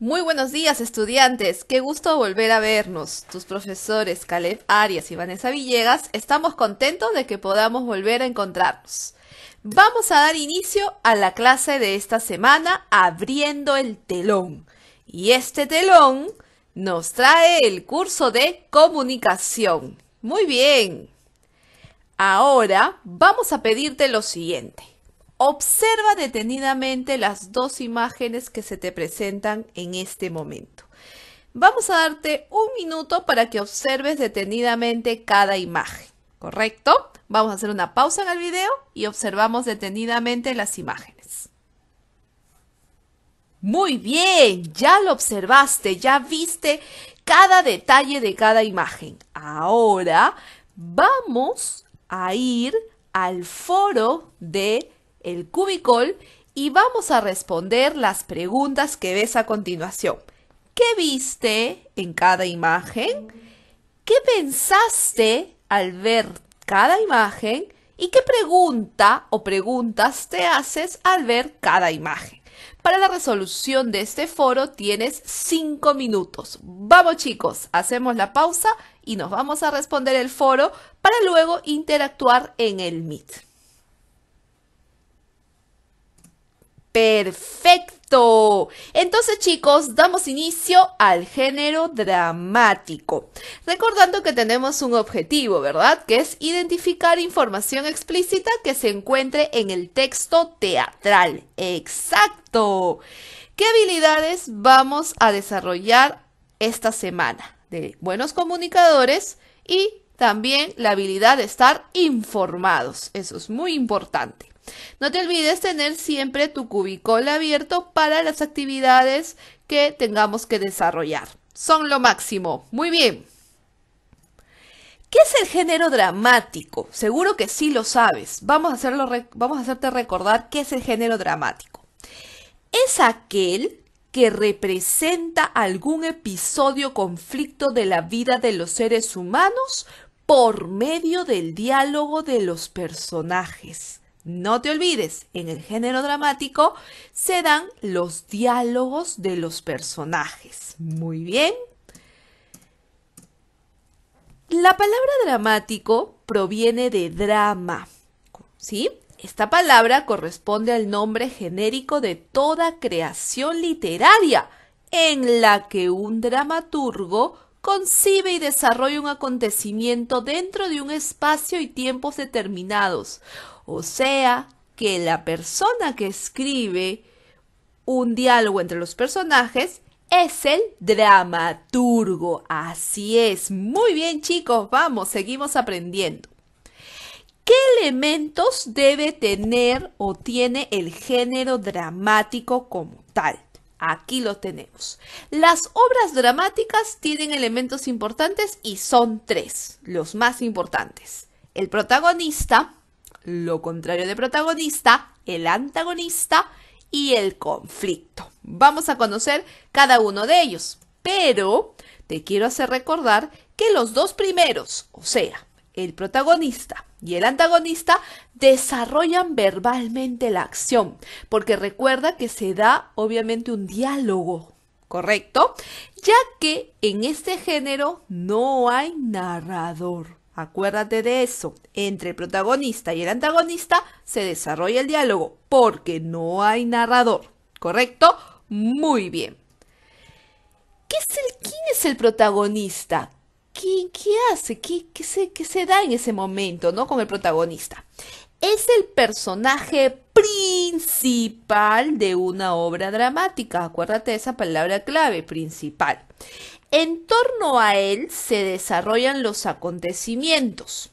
Muy buenos días estudiantes, qué gusto volver a vernos. Tus profesores Caleb Arias y Vanessa Villegas, estamos contentos de que podamos volver a encontrarnos. Vamos a dar inicio a la clase de esta semana abriendo el telón. Y este telón nos trae el curso de comunicación. Muy bien. Ahora vamos a pedirte lo siguiente. Observa detenidamente las dos imágenes que se te presentan en este momento. Vamos a darte un minuto para que observes detenidamente cada imagen, ¿correcto? Vamos a hacer una pausa en el video y observamos detenidamente las imágenes. Muy bien, ya lo observaste, ya viste cada detalle de cada imagen. Ahora vamos a ir al foro de el cubicol y vamos a responder las preguntas que ves a continuación. ¿Qué viste en cada imagen? ¿Qué pensaste al ver cada imagen? ¿Y qué pregunta o preguntas te haces al ver cada imagen? Para la resolución de este foro tienes 5 minutos. Vamos chicos, hacemos la pausa y nos vamos a responder el foro para luego interactuar en el Meet. Perfecto. Entonces chicos, damos inicio al género dramático. Recordando que tenemos un objetivo, ¿verdad? Que es identificar información explícita que se encuentre en el texto teatral. Exacto. ¿Qué habilidades vamos a desarrollar esta semana? De buenos comunicadores y también la habilidad de estar informados. Eso es muy importante. No te olvides tener siempre tu cubicol abierto para las actividades que tengamos que desarrollar. Son lo máximo. Muy bien. ¿Qué es el género dramático? Seguro que sí lo sabes. Vamos a, vamos a hacerte recordar qué es el género dramático. Es aquel que representa algún episodio conflicto de la vida de los seres humanos por medio del diálogo de los personajes. No te olvides, en el género dramático se dan los diálogos de los personajes. Muy bien. La palabra dramático proviene de drama, ¿sí? Esta palabra corresponde al nombre genérico de toda creación literaria en la que un dramaturgo concibe y desarrolla un acontecimiento dentro de un espacio y tiempos determinados. O sea, que la persona que escribe un diálogo entre los personajes es el dramaturgo. Así es. Muy bien chicos, vamos, seguimos aprendiendo. ¿Qué elementos debe tener o tiene el género dramático como tal? Aquí lo tenemos. Las obras dramáticas tienen elementos importantes y son tres, los más importantes. El protagonista, lo contrario de protagonista, el antagonista y el conflicto. Vamos a conocer cada uno de ellos, pero te quiero hacer recordar que los dos primeros, o sea, el protagonista y el antagonista desarrollan verbalmente la acción, porque recuerda que se da obviamente un diálogo, ¿correcto? Ya que en este género no hay narrador. Acuérdate de eso. Entre el protagonista y el antagonista se desarrolla el diálogo porque no hay narrador. ¿Correcto? Muy bien. ¿Qué es el, ¿Quién es el protagonista? ¿qué, hace? ¿Qué, se, se da en ese momento, no? Con el protagonista. Es el personaje principal de una obra dramática. Acuérdate de esa palabra clave, principal. En torno a él se desarrollan los acontecimientos.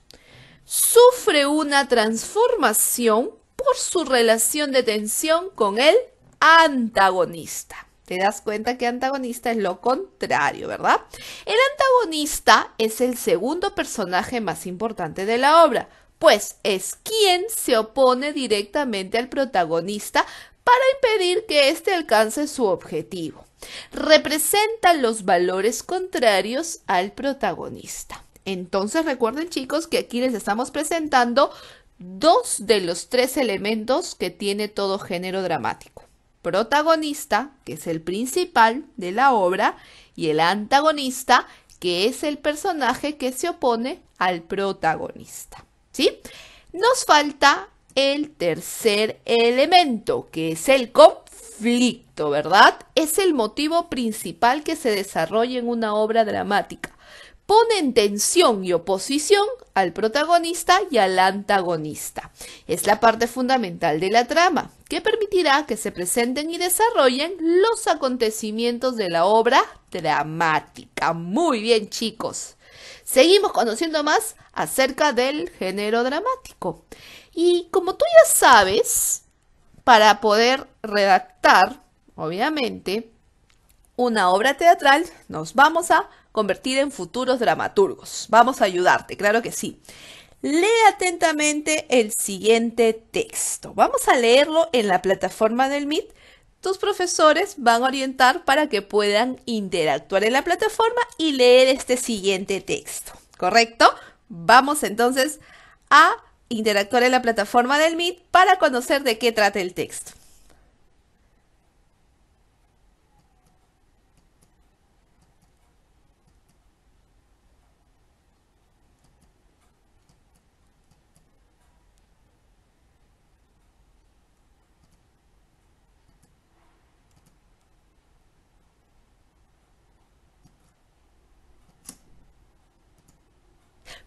Sufre una transformación por su relación de tensión con el antagonista. Te das cuenta que antagonista es lo contrario, ¿verdad? El antagonista es el segundo personaje más importante de la obra, pues es quien se opone directamente al protagonista para impedir que éste alcance su objetivo. Representa los valores contrarios al protagonista. Entonces recuerden chicos que aquí les estamos presentando dos de los tres elementos que tiene todo género dramático protagonista, que es el principal de la obra, y el antagonista, que es el personaje que se opone al protagonista. ¿Sí? Nos falta el tercer elemento, que es el conflicto, ¿verdad? Es el motivo principal que se desarrolla en una obra dramática. Pone en tensión y oposición al protagonista y al antagonista. Es la parte fundamental de la trama que permitirá que se presenten y desarrollen los acontecimientos de la obra dramática. Muy bien, chicos. Seguimos conociendo más acerca del género dramático. Y como tú ya sabes, para poder redactar, obviamente, una obra teatral, nos vamos a convertir en futuros dramaturgos. Vamos a ayudarte, claro que sí. Lee atentamente el siguiente texto. Vamos a leerlo en la plataforma del MIT. Tus profesores van a orientar para que puedan interactuar en la plataforma y leer este siguiente texto. ¿Correcto? Vamos entonces a interactuar en la plataforma del MIT para conocer de qué trata el texto.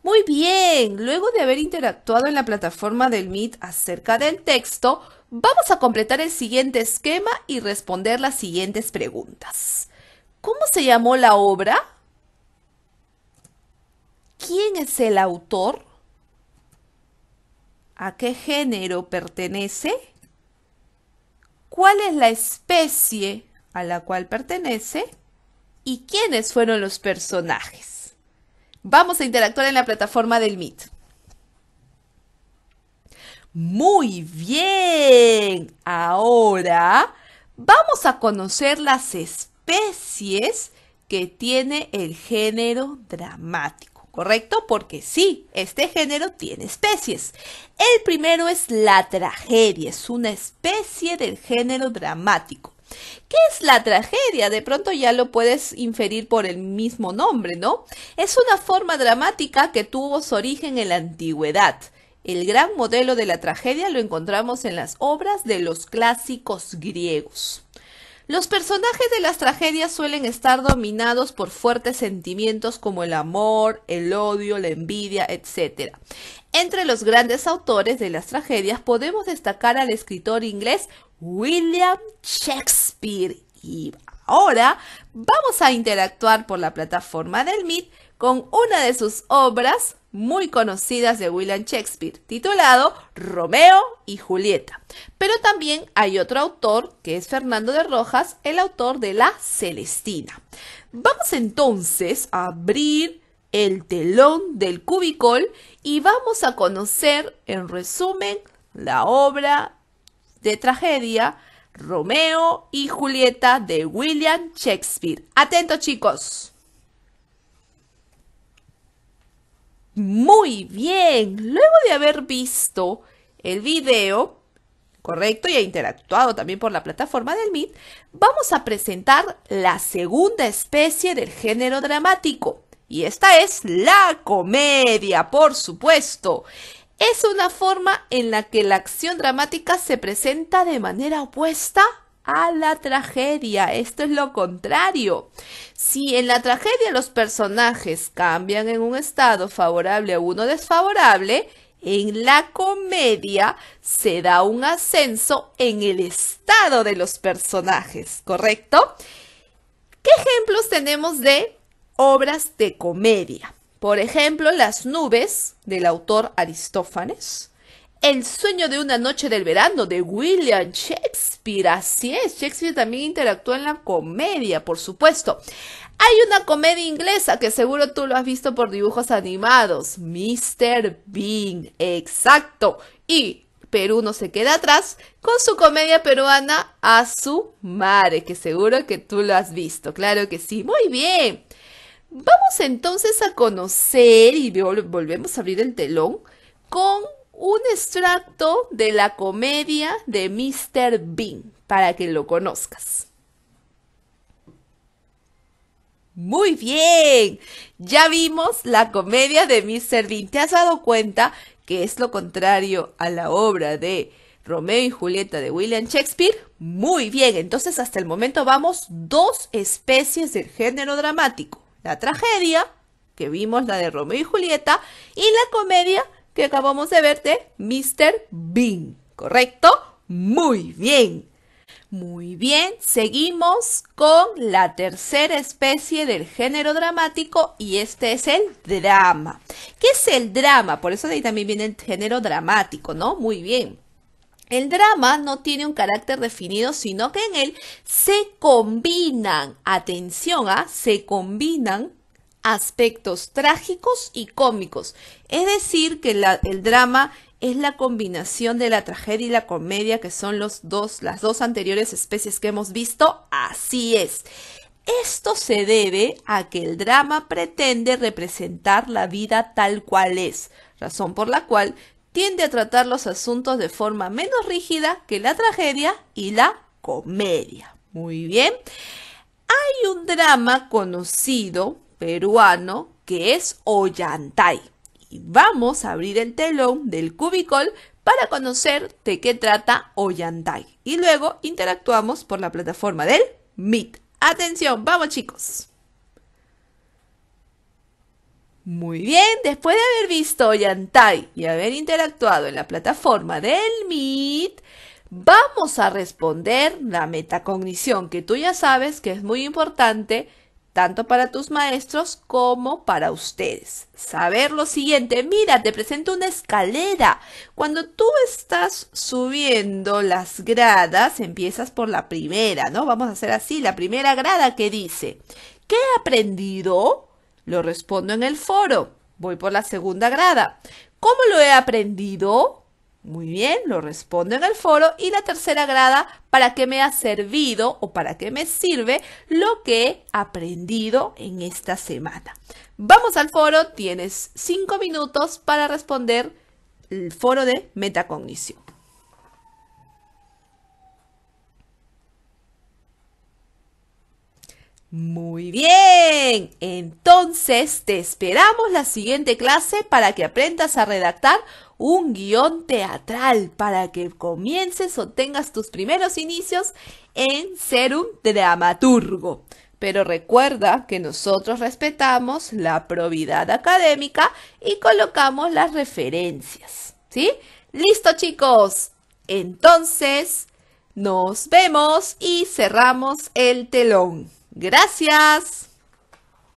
Muy bien, luego de haber interactuado en la plataforma del Meet acerca del texto, vamos a completar el siguiente esquema y responder las siguientes preguntas. ¿Cómo se llamó la obra? ¿Quién es el autor? ¿A qué género pertenece? ¿Cuál es la especie a la cual pertenece? ¿Y quiénes fueron los personajes? Vamos a interactuar en la plataforma del Meet. Muy bien. Ahora vamos a conocer las especies que tiene el género dramático, ¿correcto? Porque sí, este género tiene especies. El primero es la tragedia, es una especie del género dramático. ¿Qué es la tragedia? De pronto ya lo puedes inferir por el mismo nombre, ¿no? Es una forma dramática que tuvo su origen en la antigüedad. El gran modelo de la tragedia lo encontramos en las obras de los clásicos griegos. Los personajes de las tragedias suelen estar dominados por fuertes sentimientos como el amor, el odio, la envidia, etc. Entre los grandes autores de las tragedias podemos destacar al escritor inglés William Shakespeare. Y ahora vamos a interactuar por la plataforma del MIT con una de sus obras muy conocidas de William Shakespeare, titulado Romeo y Julieta. Pero también hay otro autor, que es Fernando de Rojas, el autor de La Celestina. Vamos entonces a abrir el telón del cubicol y vamos a conocer en resumen la obra de tragedia, Romeo y Julieta de William Shakespeare. Atentos chicos. Muy bien, luego de haber visto el video, correcto, y ha interactuado también por la plataforma del MIT, vamos a presentar la segunda especie del género dramático. Y esta es la comedia, por supuesto es una forma en la que la acción dramática se presenta de manera opuesta a la tragedia. Esto es lo contrario. Si en la tragedia los personajes cambian en un estado favorable a uno desfavorable, en la comedia se da un ascenso en el estado de los personajes, ¿correcto? ¿Qué ejemplos tenemos de obras de comedia? Por ejemplo, Las nubes del autor Aristófanes, El sueño de una noche del verano de William Shakespeare, así es, Shakespeare también interactúa en la comedia, por supuesto. Hay una comedia inglesa que seguro tú lo has visto por dibujos animados, Mr. Bean, exacto. Y Perú no se queda atrás con su comedia peruana A su madre, que seguro que tú lo has visto, claro que sí. Muy bien. Vamos entonces a conocer y volvemos a abrir el telón con un extracto de la comedia de Mr. Bean para que lo conozcas. Muy bien, ya vimos la comedia de Mr. Bean. ¿Te has dado cuenta que es lo contrario a la obra de Romeo y Julieta de William Shakespeare? Muy bien, entonces hasta el momento vamos dos especies del género dramático la tragedia, que vimos la de Romeo y Julieta, y la comedia que acabamos de ver de Mr. Bean, ¿correcto? Muy bien. Muy bien, seguimos con la tercera especie del género dramático y este es el drama. ¿Qué es el drama? Por eso de ahí también viene el género dramático, ¿no? Muy bien. El drama no tiene un carácter definido, sino que en él se combinan, atención a, ¿ah? se combinan aspectos trágicos y cómicos. Es decir, que el drama es la combinación de la tragedia y la comedia, que son los dos, las dos anteriores especies que hemos visto. Así es. Esto se debe a que el drama pretende representar la vida tal cual es, razón por la cual tiende a tratar los asuntos de forma menos rígida que la tragedia y la comedia. Muy bien. Hay un drama conocido peruano que es Ollantay. Y vamos a abrir el telón del cubicol para conocer de qué trata Ollantay. Y luego interactuamos por la plataforma del Meet. Atención, vamos chicos. Muy bien, después de haber visto Yantai y haber interactuado en la plataforma del Meet, vamos a responder la metacognición que tú ya sabes que es muy importante tanto para tus maestros como para ustedes. Saber lo siguiente, mira, te presento una escalera. Cuando tú estás subiendo las gradas, empiezas por la primera, ¿no? Vamos a hacer así, la primera grada que dice, ¿qué he aprendido? Lo respondo en el foro. Voy por la segunda grada. ¿Cómo lo he aprendido? Muy bien, lo respondo en el foro. Y la tercera grada, ¿para qué me ha servido o para qué me sirve lo que he aprendido en esta semana? Vamos al foro, tienes cinco minutos para responder el foro de metacognición. Muy bien. Entonces, te esperamos la siguiente clase para que aprendas a redactar un guión teatral, para que comiences o tengas tus primeros inicios en ser un dramaturgo. Pero recuerda que nosotros respetamos la probidad académica y colocamos las referencias. ¿Sí? Listo chicos. Entonces, nos vemos y cerramos el telón. Gracias.